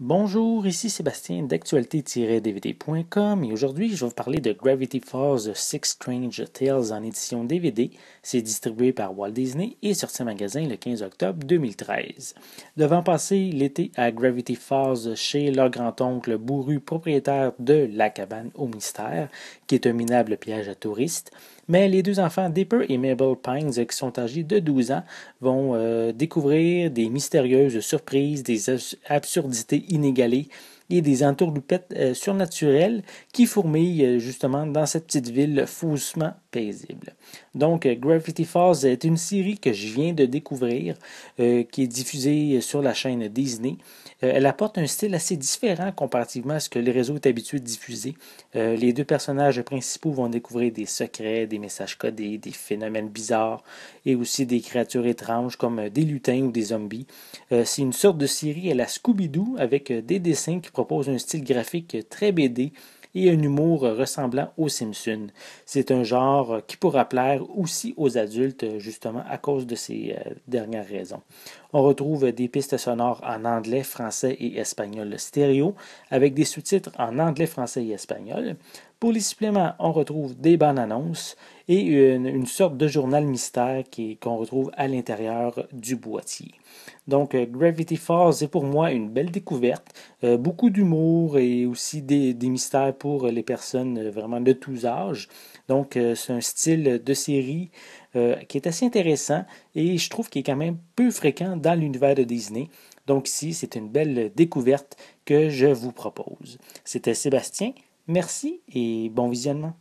Bonjour, ici Sébastien d'actualité-dvd.com et aujourd'hui je vais vous parler de Gravity Falls Six Strange Tales en édition DVD. C'est distribué par Walt Disney et sorti en magasin le 15 octobre 2013. Devant passer l'été à Gravity Falls chez leur grand-oncle bourru propriétaire de La Cabane au Mystère, qui est un minable piège à touristes, mais les deux enfants Dipper et Mabel Pines, qui sont âgés de 12 ans, vont euh, découvrir des mystérieuses surprises, des absurdités inégalées et des entourloupettes euh, surnaturelles qui fourmillent euh, justement dans cette petite ville faussement paisible. Donc, euh, Gravity Falls est une série que je viens de découvrir, euh, qui est diffusée euh, sur la chaîne Disney. elle apporte un style assez différent comparativement à ce que les réseaux est habitué de diffuser. les deux personnages principaux vont découvrir des secrets, des messages codés, des phénomènes bizarres et aussi des créatures étranges comme des lutins ou des zombies. C'est une sorte de série à la Scooby-Doo avec des dessins qui proposent un style graphique très BD et un humour ressemblant aux Simpsons. C'est un genre qui pourra plaire aussi aux adultes, justement à cause de ces euh, dernières raisons. On retrouve des pistes sonores en anglais, français et espagnol stéréo, avec des sous-titres en anglais, français et espagnol. Pour les suppléments, on retrouve des bonnes annonces et une, sorte de journal mystère qu'on retrouve à l'intérieur du boîtier. Donc, euh, Gravity Falls est pour moi une belle découverte. Euh, beaucoup d'humour et aussi des, mystères pour les personnes euh, vraiment de tous âges. Donc, c'est un style de série qui est assez intéressant et je trouve qu'il est quand même peu fréquent dans l'univers de Disney. Donc, ici, c'est une belle découverte que je vous propose. C'était Sébastien Merci et bon visionnement.